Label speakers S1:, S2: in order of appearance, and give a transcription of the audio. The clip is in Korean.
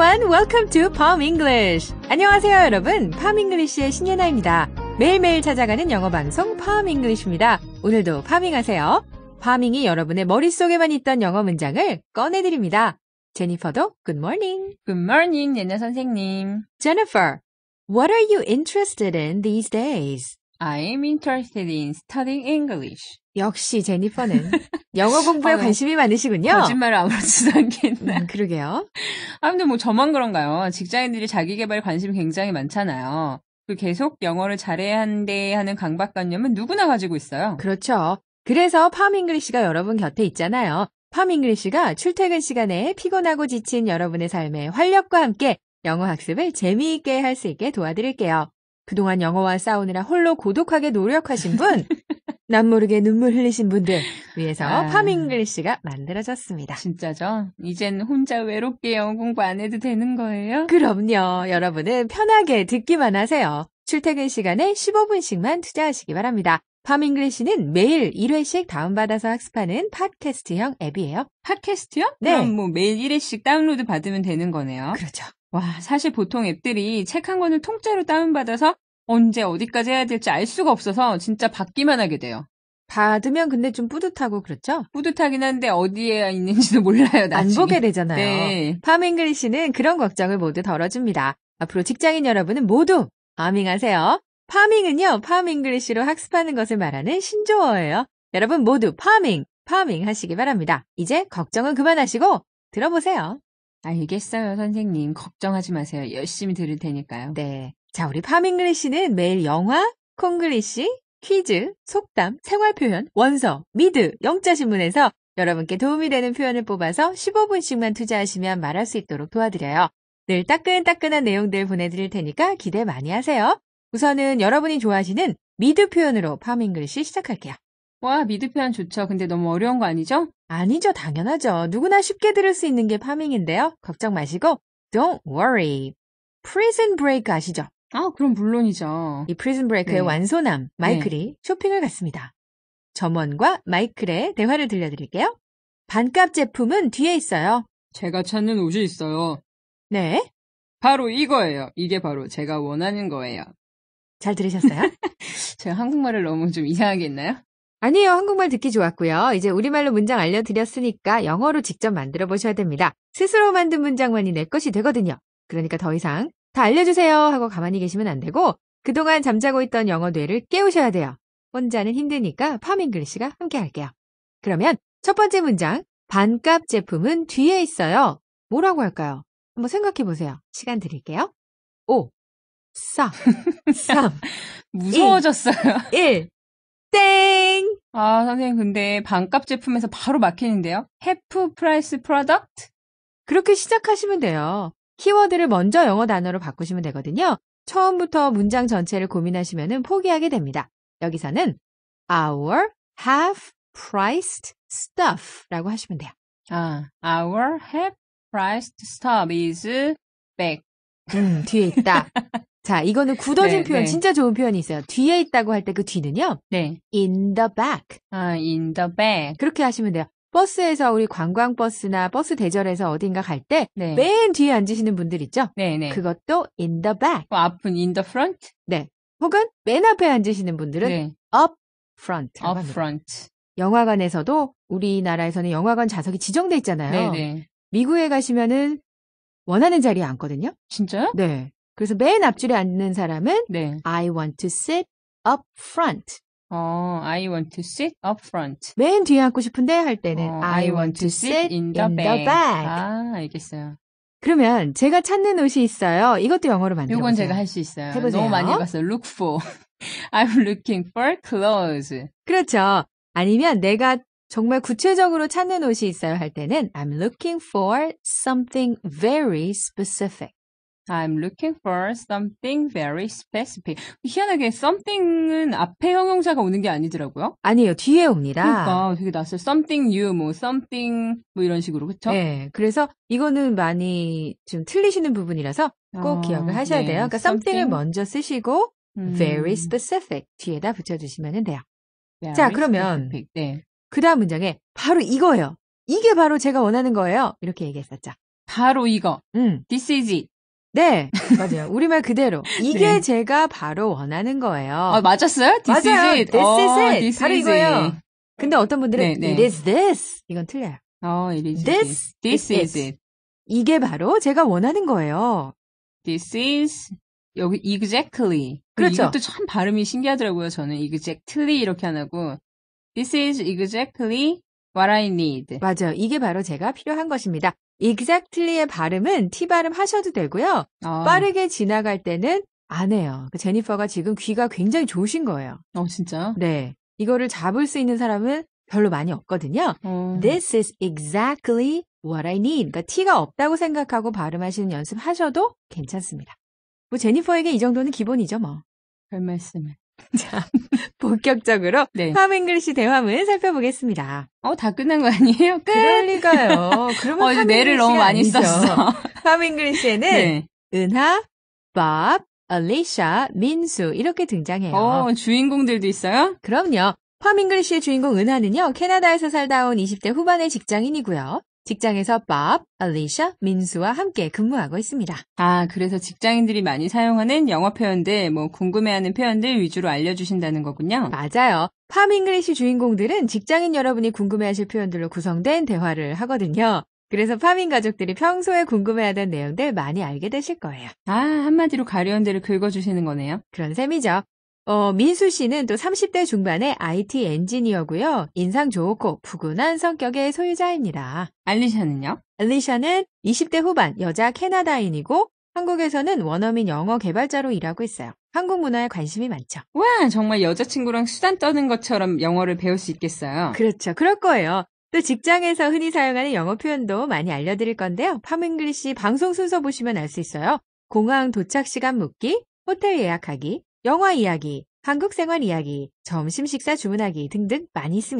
S1: everyone, welcome to Palm English. 안녕하세요, 여러분. Palm English의 신예나입니다. 매일매일 찾아가는 영어 방송 Palm English입니다. 오늘도 파밍하세요. 파밍이 여러분의 머릿속에만 있던 영어 문장을 꺼내드립니다. 제니퍼도 Good morning. Good morning, 예나 선생님. Jennifer, what are you interested in these days? I'm interested in studying English. 역시 제니퍼는 영어 공부에 아, 관심이 많으시군요. 거짓말을 아무렇지도 음, 않겠나. 음, 그러게요. 아무튼 뭐 저만 그런가요. 직장인들이 자기 개발 관심 이 굉장히 많잖아요. 그 계속 영어를 잘해야 한대 하는 강박관념은 누구나 가지고 있어요. 그렇죠. 그래서 파밍글리시가 여러분 곁에 있잖아요. 파밍글리시가 출퇴근 시간에 피곤하고 지친 여러분의 삶에 활력과 함께 영어 학습을 재미있게 할 수 있게 도와드릴게요. 그동안 영어와 싸우느라 홀로 고독하게 노력하신 분, 남모르게 눈물 흘리신 분들 위해서 아, 팜잉글리시가 만들어졌습니다. 진짜죠? 이젠 혼자 외롭게 영어 공부 안 해도 되는 거예요? 그럼요. 여러분은 편하게 듣기만 하세요. 출퇴근 시간에 15분씩만 투자하시기 바랍니다. 파밍글리시는 매일 1회씩 다운받아서 학습하는 팟캐스트형 앱이에요. 팟캐스트형 네. 그럼 뭐 매일 1회씩 다운로드 받으면 되는 거네요. 그렇죠. 와, 사실 보통 앱들이 책 한 권을 통째로 다운받아서 언제 어디까지 해야 될지 알 수가 없어서 진짜 받기만 하게 돼요. 받으면 근데 좀 뿌듯하고 그렇죠? 뿌듯하긴 한데 어디에 있는지도 몰라요. 나중에. 안 보게 되잖아요. 네. 팜잉글리시는 그런 걱정을 모두 덜어줍니다. 앞으로 직장인 여러분은 모두 파밍하세요. 파밍은요, 파밍글리시로 학습하는 것을 말하는 신조어예요. 여러분 모두 파밍, 파밍 하시기 바랍니다. 이제 걱정은 그만하시고 들어보세요. 알겠어요, 선생님. 걱정하지 마세요. 열심히 들을 테니까요. 네. 자, 우리 파밍글리시는 매일 영화, 콩글리시, 퀴즈, 속담, 생활표현, 원서, 미드, 영자신문에서 여러분께 도움이 되는 표현을 뽑아서 15분씩만 투자하시면 말할 수 있도록 도와드려요. 늘 따끈따끈한 내용들 보내드릴 테니까 기대 많이 하세요. 우선은 여러분이 좋아하시는 미드 표현으로 파밍글리시 시작할게요. 와, 미드 표현 좋죠. 근데 너무 어려운 거 아니죠? 아니죠. 당연하죠. 누구나 쉽게 들을 수 있는 게 파밍인데요. 걱정 마시고, don't worry. prison break 아시죠? 아, 그럼 물론이죠. 이 프리즌 브레이크의 네. 완소남 마이클이 네. 쇼핑을 갔습니다. 점원과 마이클의 대화를 들려드릴게요. 반값 제품은 뒤에 있어요. 제가 찾는 옷이 있어요. 네. 바로 이거예요. 이게 바로 제가 원하는 거예요. 잘 들으셨어요? 제가 한국말을 너무 좀 이상하게 했나요? 아니에요. 한국말 듣기 좋았고요. 이제 우리말로 문장 알려드렸으니까 영어로 직접 만들어 보셔야 됩니다. 스스로 만든 문장만이 내 것이 되거든요. 그러니까 더 이상 다 알려주세요 하고 가만히 계시면 안 되고 그동안 잠자고 있던 영어 뇌를 깨우셔야 돼요. 혼자는 힘드니까 파밍글리시가 함께 할게요. 그러면 첫 번째 문장 반값 제품은 뒤에 있어요. 뭐라고 할까요? 한번 생각해 보세요. 시간 드릴게요. 5, 4, 3. 무서워졌어요. 1. 땡! 아, 선생님, 근데 반값 제품에서 바로 막히는데요? 해프 프라이스 프로덕트? 그렇게 시작하시면 돼요. 키워드를 먼저 영어 단어로 바꾸시면 되거든요. 처음부터 문장 전체를 고민하시면 포기하게 됩니다. 여기서는 our half priced stuff 라고 하시면 돼요. 아, our half priced stuff is back. 음, 뒤에 있다. 자, 이거는 굳어진 네, 표현, 네. 진짜 좋은 표현이 있어요. 뒤에 있다고 할 때 그 뒤는요. 네. in the back. 아, in the back. 그렇게 하시면 돼요. 버스에서 우리 관광버스나 버스 대절에서 어딘가 갈 때맨 네. 뒤에 앉으시는 분들 있죠? 네네. 네. 그것도 in the back. 어, 앞은 in the front? 네. 혹은 맨 앞에 앉으시는 분들은 네. up front. up front. 영화관에서도 우리나라에서는 영화관 좌석이 지정돼 있잖아요. 네네. 네. 미국에 가시면은 원하는 자리에 앉거든요. 진짜요? 네. 그래서 맨 앞줄에 앉는 사람은 네. I want to sit up front. 어, I want to sit up front. 맨 뒤에 앉고 싶은데 할 때는 어, I, I want to sit in the, in the back. 아, 알겠어요. 그러면 제가 찾는 옷이 있어요. 이것도 영어로 만들어 보세요. 이건 제가 할 수 있어요. 해보세요. 너무 많이 해봤어요. Look for. I'm looking for clothes. 그렇죠. 아니면 내가 정말 구체적으로 찾는 옷이 있어요 할 때는 I'm looking for something very specific. I'm looking for something very specific. 희한하게 something은 앞에 형용사가 오는 게 아니더라고요. 아니에요. 뒤에 옵니다. 그러니까 되게 낯설. something new, 뭐 something 뭐 이런 식으로 그렇죠? 네. 그래서 이거는 많이 좀 틀리시는 부분이라서 꼭 아, 기억을 하셔야 네. 돼요. 그러니까 something을 something. 먼저 쓰시고 음. very specific 뒤에다 붙여주시면 돼요. Very 자, 그러면 네. 그 다음 문장에 바로 이거예요. 이게 바로 제가 원하는 거예요. 이렇게 얘기했었죠. 바로 이거. 음. This is it. 네, 맞아요. 우리말 그대로. 네. 이게 네. 제가 바로 원하는 거예요. 아, 맞았어요? This 맞아요. is it. This is 어, it. this 바로 is 이거예요. It. 근데 어떤 분들은 네, 네. it is this. 이건 틀려요. 어, it is this. This is it. 이게 바로 제가 원하는 거예요. This is 여기 exactly. 그 그렇죠. 이것도 참 발음이 신기하더라고요. 저는 exactly 이렇게 안 하고 this is exactly what I need. 맞아요. 이게 바로 제가 필요한 것입니다. exactly의 발음은 T 발음 하셔도 되고요. 아. 빠르게 지나갈 때는 안 해요. 그 제니퍼가 지금 귀가 굉장히 좋으신 거예요. 어, 진짜 네. 이거를 잡을 수 있는 사람은 별로 많이 없거든요. 어. This is exactly what I need. 그러니까 T가 없다고 생각하고 발음하시는 연습하셔도 괜찮습니다. 뭐 제니퍼에게 이 정도는 기본이죠, 뭐. 별 말씀을. 자, 본격적으로 네. 팜글리시 대화문 살펴보겠습니다. 어, 다 끝난 거 아니에요? 끝! 그럴리가요. 그러면 어, 뇌를 너무 아니죠. 썼어. 팜글리시에는 네. 은하, 밥, 알리샤, 민수 이렇게 등장해요. 어, 주인공들도 있어요? 그럼요. 팜잉글리시의 주인공 은하는요, 캐나다에서 살다 온 20대 후반의 직장인이고요. 직장에서 밥, 알리샤, 민수와 함께 근무하고 있습니다. 아, 그래서 직장인들이 많이 사용하는 영어 표현들, 뭐 궁금해하는 표현들 위주로 알려주신다는 거군요. 맞아요. 팜잉글리시 주인공들은 직장인 여러분이 궁금해하실 표현들로 구성된 대화를 하거든요. 그래서 파민 가족들이 평소에 궁금해하던 내용들 많이 알게 되실 거예요. 아, 한마디로 가려운 데를 긁어주시는 거네요. 그런 셈이죠. 어, 민수 씨는 또 30대 중반의 IT 엔지니어고요. 인상 좋고 푸근한 성격의 소유자입니다. 알리샤는요? 알리샤는 20대 후반 여자 캐나다인이고 한국에서는 원어민 영어 개발자로 일하고 있어요. 한국 문화에 관심이 많죠. 와, 정말 여자친구랑 수단 떠는 것처럼 영어를 배울 수 있겠어요. 그렇죠. 그럴 거예요. 또 직장에서 흔히 사용하는 영어 표현도 많이 알려드릴 건데요. 파밍글리시 방송 순서 보시면 알 수 있어요. 공항 도착 시간 묻기, 호텔 예약하기, 영화 이야기, 한국 생활 이야기, 점심 식사 주문하기 등등 많이 있습니다.